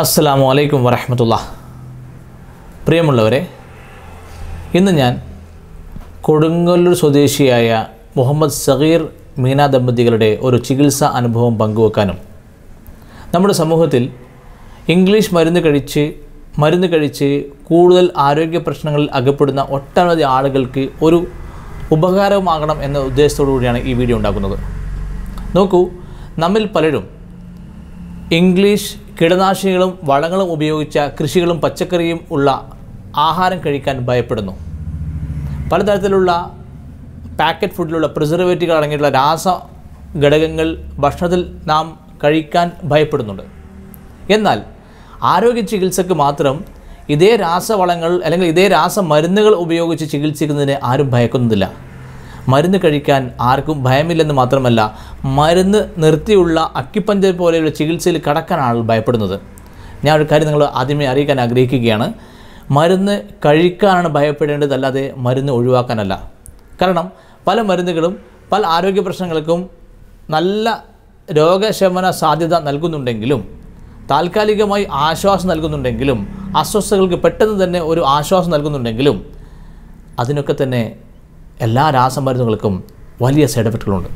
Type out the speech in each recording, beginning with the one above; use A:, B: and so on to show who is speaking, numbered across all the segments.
A: അസ്സാം വലൈക്കും വരഹമത്തുള്ള പ്രിയമുള്ളവരെ ഇന്ന് ഞാൻ കൊടുങ്ങല്ലൂർ സ്വദേശിയായ മുഹമ്മദ് സഗീർ മീന ദമ്പതികളുടെ ഒരു ചികിത്സാ അനുഭവം പങ്കുവെക്കാനും നമ്മുടെ സമൂഹത്തിൽ ഇംഗ്ലീഷ് മരുന്ന് കഴിച്ച് മരുന്ന് കഴിച്ച് കൂടുതൽ ആരോഗ്യ പ്രശ്നങ്ങളിൽ അകപ്പെടുന്ന ഒട്ടനവധി ആളുകൾക്ക് ഒരു ഉപകാരമാകണം എന്ന ഉദ്ദേശത്തോടു കൂടിയാണ് ഈ വീഡിയോ ഉണ്ടാക്കുന്നത് നോക്കൂ നമ്മിൽ പലരും ഇംഗ്ലീഷ് കീടനാശിനികളും വളങ്ങളും ഉപയോഗിച്ച കൃഷികളും പച്ചക്കറിയും ഉള്ള ആഹാരം കഴിക്കാൻ ഭയപ്പെടുന്നു പലതരത്തിലുള്ള പാക്കറ്റ് ഫുഡിലുള്ള പ്രിസർവേറ്റീവുകൾ അടങ്ങിയിട്ടുള്ള രാസ ഘടകങ്ങൾ ഭക്ഷണത്തിൽ നാം കഴിക്കാൻ ഭയപ്പെടുന്നുണ്ട് എന്നാൽ ആരോഗ്യ ചികിത്സയ്ക്ക് മാത്രം ഇതേ രാസവളങ്ങൾ അല്ലെങ്കിൽ ഇതേ രാസമരുന്നുകൾ ഉപയോഗിച്ച് ചികിത്സിക്കുന്നതിന് ആരും ഭയക്കുന്നില്ല മരുന്ന് കഴിക്കാൻ ആർക്കും ഭയമില്ലെന്ന് മാത്രമല്ല മരുന്ന് നിർത്തിയുള്ള അക്കിപ്പഞ്ചർ പോലെയുള്ള ചികിത്സയിൽ കടക്കാനാണ് ഭയപ്പെടുന്നത് ഞാൻ ഒരു കാര്യം നിങ്ങൾ ആദ്യമേ അറിയിക്കാൻ ആഗ്രഹിക്കുകയാണ് മരുന്ന് കഴിക്കാനാണ് ഭയപ്പെടേണ്ടതല്ലാതെ മരുന്ന് ഒഴിവാക്കാനല്ല കാരണം പല മരുന്നുകളും പല ആരോഗ്യ പ്രശ്നങ്ങൾക്കും നല്ല രോഗശമന സാധ്യത നൽകുന്നുണ്ടെങ്കിലും താൽക്കാലികമായി ആശ്വാസം നൽകുന്നുണ്ടെങ്കിലും അസ്വസ്ഥതകൾക്ക് പെട്ടെന്ന് തന്നെ ഒരു ആശ്വാസം നൽകുന്നുണ്ടെങ്കിലും അതിനൊക്കെ തന്നെ എല്ലാ രാസമരുന്നുകൾക്കും വലിയ സൈഡ് എഫക്റ്റുകളുണ്ട്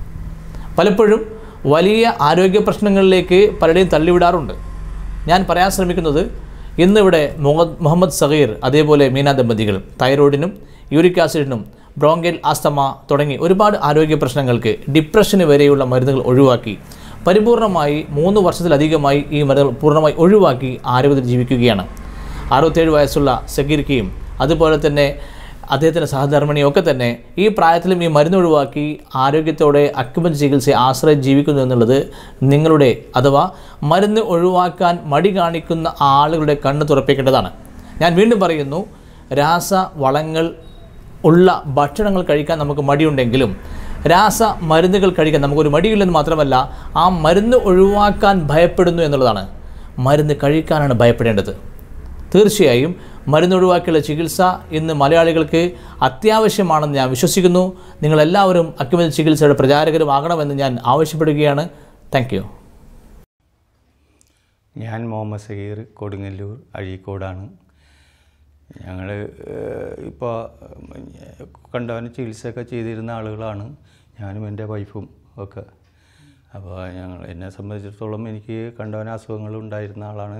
A: പലപ്പോഴും വലിയ ആരോഗ്യ പ്രശ്നങ്ങളിലേക്ക് പലരെയും തള്ളിവിടാറുണ്ട് ഞാൻ പറയാൻ ശ്രമിക്കുന്നത് ഇന്നിവിടെ മുഹമ്മദ് സഹീർ അതേപോലെ മീന ദമ്പതികൾ തൈറോയിഡിനും യൂറിക് ആസിഡിനും ബ്രോങ്കൽ ആസ്തമ തുടങ്ങി ഒരുപാട് ആരോഗ്യ പ്രശ്നങ്ങൾക്ക് ഡിപ്രഷന് വരെയുള്ള മരുന്നുകൾ ഒഴിവാക്കി പരിപൂർണമായി മൂന്ന് വർഷത്തിലധികമായി ഈ മരുന്നുകൾ പൂർണ്ണമായി ഒഴിവാക്കി ആരോഗ്യത്തിൽ ജീവിക്കുകയാണ് അറുപത്തേഴ് വയസ്സുള്ള സഗീർക്കയും അതുപോലെ തന്നെ അദ്ദേഹത്തിൻ്റെ സഹധർമ്മിണിയൊക്കെ തന്നെ ഈ പ്രായത്തിലും ഈ മരുന്ന് ഒഴിവാക്കി ആരോഗ്യത്തോടെ അക്യുമൻ ചികിത്സയെ ആശ്രയം ജീവിക്കുന്നു എന്നുള്ളത് നിങ്ങളുടെ അഥവാ മരുന്ന് ഒഴിവാക്കാൻ മടി കാണിക്കുന്ന ആളുകളുടെ കണ്ണ് തുറപ്പിക്കേണ്ടതാണ് ഞാൻ വീണ്ടും പറയുന്നു രാസ വളങ്ങൾ ഉള്ള ഭക്ഷണങ്ങൾ കഴിക്കാൻ നമുക്ക് മടിയുണ്ടെങ്കിലും രാസ മരുന്നുകൾ കഴിക്കാൻ നമുക്കൊരു മടിയില്ലെന്ന് മാത്രമല്ല ആ മരുന്ന് ഒഴിവാക്കാൻ ഭയപ്പെടുന്നു എന്നുള്ളതാണ് മരുന്ന് കഴിക്കാനാണ് ഭയപ്പെടേണ്ടത് തീർച്ചയായും മരുന്നൊഴിവാക്കിയുള്ള ചികിത്സ ഇന്ന് മലയാളികൾക്ക് അത്യാവശ്യമാണെന്ന് ഞാൻ വിശ്വസിക്കുന്നു നിങ്ങളെല്ലാവരും അക്യുമൽ ചികിത്സയുടെ പ്രചാരകരുമാകണമെന്ന് ഞാൻ ആവശ്യപ്പെടുകയാണ് താങ്ക്
B: ഞാൻ മുഹമ്മദ് സഹീർ കൊടുങ്ങല്ലൂർ അഴീക്കോടാണ് ഞങ്ങൾ ഇപ്പോൾ കണ്ടവന് ചികിത്സയൊക്കെ ചെയ്തിരുന്ന ആളുകളാണ് ഞാനും എൻ്റെ വൈഫും ഒക്കെ അപ്പോൾ ഞങ്ങൾ എന്നെ സംബന്ധിച്ചിടത്തോളം എനിക്ക് കണ്ടവന് അസുഖങ്ങൾ ഉണ്ടായിരുന്ന ആളാണ്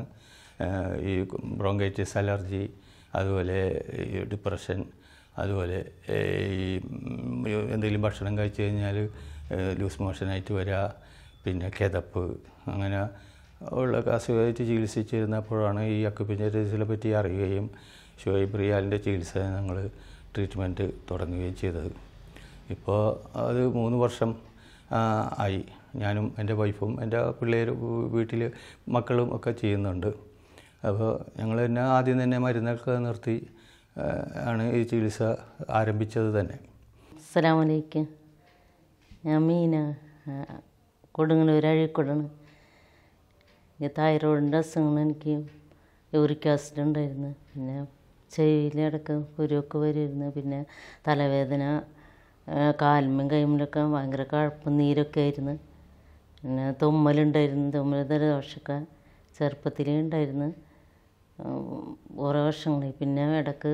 B: ഈ ബ്രോങ്കൈറ്റിസ് അലർജി അതുപോലെ ഡിപ്രഷൻ അതുപോലെ ഈ എന്തെങ്കിലും ഭക്ഷണം കഴിച്ചു കഴിഞ്ഞാൽ ലൂസ് മോഷനായിട്ട് വരിക പിന്നെ കിതപ്പ് അങ്ങനെ ഉള്ള അസുഖമായിട്ട് ചികിത്സിച്ചിരുന്നപ്പോഴാണ് ഈ അക്യുപഞ്ചറിസിനെ പറ്റി അറിയുകയും ഷുഹൈബ് റിയാലിൻ്റെ ചികിത്സ ഞങ്ങൾ ട്രീറ്റ്മെൻറ്റ് തുടങ്ങുകയും ചെയ്തത് ഇപ്പോൾ അത് മൂന്ന് വർഷം ആയി ഞാനും എൻ്റെ വൈഫും എൻ്റെ പിള്ളേർ വീട്ടിൽ മക്കളും ഒക്കെ ചെയ്യുന്നുണ്ട് അപ്പോൾ ഞങ്ങൾ തന്നെ ആദ്യം തന്നെ മരുന്നൊക്കെ നിർത്തി ആണ് ഈ ചികിത്സ ആരംഭിച്ചത് തന്നെ
C: അസ്സലാമലൈക്കും ഞാൻ മീന കൊടുങ്ങല്ലൂർ അഴീക്കോടാണ് എനിക്ക് തൈറോയിഡിൻ്റെ അസുഖങ്ങൾ എനിക്ക് യൂറിക് ആസിഡ് ഉണ്ടായിരുന്നു പിന്നെ ചെവിയിലടക്ക് കുരുവൊക്കെ വരുമായിരുന്നു പിന്നെ തലവേദന കാൽമും കൈമിലൊക്കെ ഭയങ്കര കഴപ്പും നീരൊക്കെ ആയിരുന്നു പിന്നെ തുമ്മലുണ്ടായിരുന്നു തുമ്മൽ ദോഷമൊക്കെ ചെറുപ്പത്തിലേ ഉണ്ടായിരുന്നു ഓരോ വർഷങ്ങൾ പിന്നെ ഇടക്ക്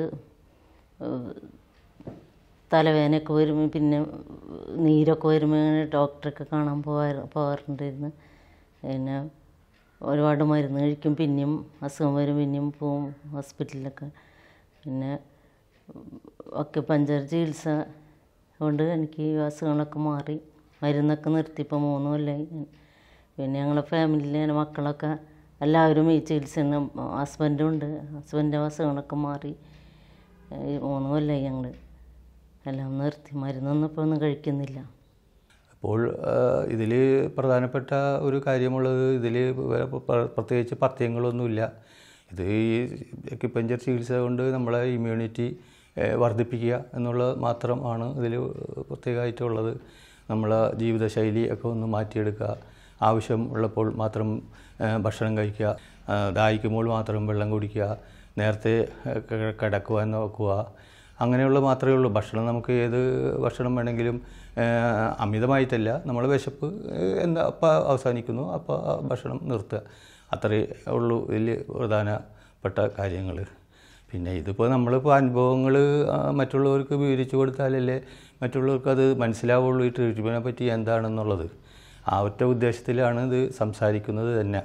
C: തലവേദനയൊക്കെ വരുമ്പോൾ പിന്നെ നീരൊക്കെ വരുമ്പോൾ ഡോക്ടറൊക്കെ കാണാൻ പോകാ പോകാറുണ്ടായിരുന്നു പിന്നെ ഒരുപാട് മരുന്ന് കഴിക്കും പിന്നെയും അസുഖം വരും പിന്നെയും പോവും ഹോസ്പിറ്റലിലൊക്കെ പിന്നെ ഒക്കെ പഞ്ചർ ചികിത്സ കൊണ്ട് എനിക്ക് ഈ അസുഖങ്ങളൊക്കെ മാറി മരുന്നൊക്കെ നിർത്തി ഇപ്പോൾ മൂന്ന് കൊല്ലമായി പിന്നെ ഞങ്ങളെ ഫാമിലിയിലെ മക്കളൊക്കെ എല്ലാവരും ഈ ചികിത്സയാണ് ഹസ്ബൻഡും ഉണ്ട് ഹസ്ബൻഡിൻ്റെ അസുഖങ്ങളൊക്കെ മാറി മൂന്ന് കൊല്ലമായി ഞങ്ങൾ എല്ലാം നിർത്തി മരുന്നൊന്നും ഇപ്പോൾ ഒന്നും കഴിക്കുന്നില്ല
B: അപ്പോൾ ഇതിൽ പ്രധാനപ്പെട്ട ഒരു കാര്യമുള്ളത് ഇതിൽ പ്രത്യേകിച്ച് പഥ്യങ്ങളൊന്നുമില്ല ഇത് ഈ എക്യുപഞ്ചർ ചികിത്സ കൊണ്ട് നമ്മളെ ഇമ്മ്യൂണിറ്റി വർദ്ധിപ്പിക്കുക എന്നുള്ള മാത്രമാണ് ഇതിൽ പ്രത്യേകമായിട്ടുള്ളത് നമ്മളെ ജീവിതശൈലി ഒക്കെ ഒന്ന് മാറ്റിയെടുക്കുക ആവശ്യം ഉള്ളപ്പോൾ മാത്രം ഭക്ഷണം കഴിക്കുക ദാഹിക്കുമ്പോൾ മാത്രം വെള്ളം കുടിക്കുക നേരത്തെ കിടക്കുക നോക്കുക അങ്ങനെയുള്ള മാത്രമേ ഉള്ളൂ ഭക്ഷണം നമുക്ക് ഏത് ഭക്ഷണം വേണമെങ്കിലും അമിതമായിട്ടല്ല നമ്മൾ വിശപ്പ് എന്താ അപ്പോൾ അവസാനിക്കുന്നു അപ്പോൾ ഭക്ഷണം നിർത്തുക അത്രയേ ഉള്ളൂ വലിയ പ്രധാനപ്പെട്ട കാര്യങ്ങൾ പിന്നെ ഇതിപ്പോൾ നമ്മളിപ്പോൾ അനുഭവങ്ങൾ മറ്റുള്ളവർക്ക് വിവരിച്ചു കൊടുത്താലല്ലേ മറ്റുള്ളവർക്ക് അത് മനസ്സിലാവുള്ളൂ ഈ ട്രീറ്റ്മെൻറ്റിനെ പറ്റി എന്താണെന്നുള്ളത് ആ ഒറ്റ ഉദ്ദേശത്തിലാണ് ഇത് സംസാരിക്കുന്നത് തന്നെ